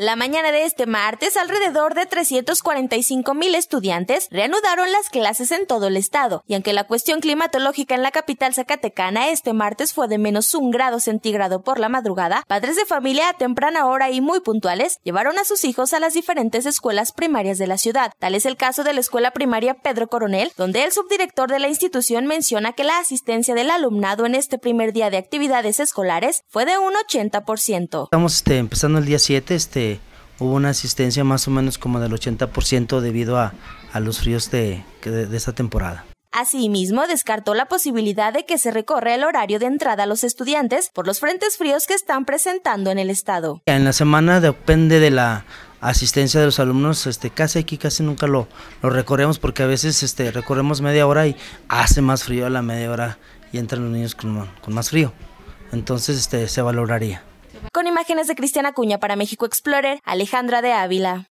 La mañana de este martes, alrededor de 345 mil estudiantes reanudaron las clases en todo el estado, y aunque la cuestión climatológica en la capital zacatecana este martes fue de menos un grado centígrado por la madrugada, padres de familia a temprana hora y muy puntuales llevaron a sus hijos a las diferentes escuelas primarias de la ciudad. Tal es el caso de la escuela primaria Pedro Coronel, donde el subdirector de la institución menciona que la asistencia del alumnado en este primer día de actividades escolares fue de un 80%. Estamos este, empezando el día 7, este hubo una asistencia más o menos como del 80% debido a, los fríos de, de, esta temporada. Asimismo, descartó la posibilidad de que se recorra el horario de entrada a los estudiantes por los frentes fríos que están presentando en el estado. En la semana depende de la asistencia de los alumnos, este, casi aquí casi nunca lo, lo recorremos porque a veces este, recorremos media hora y hace más frío a la media hora y entran los niños con, con más frío. Entonces este, se valoraría. Con imágenes de Cristiana Cuña para México Explorer, Alejandra de Ávila.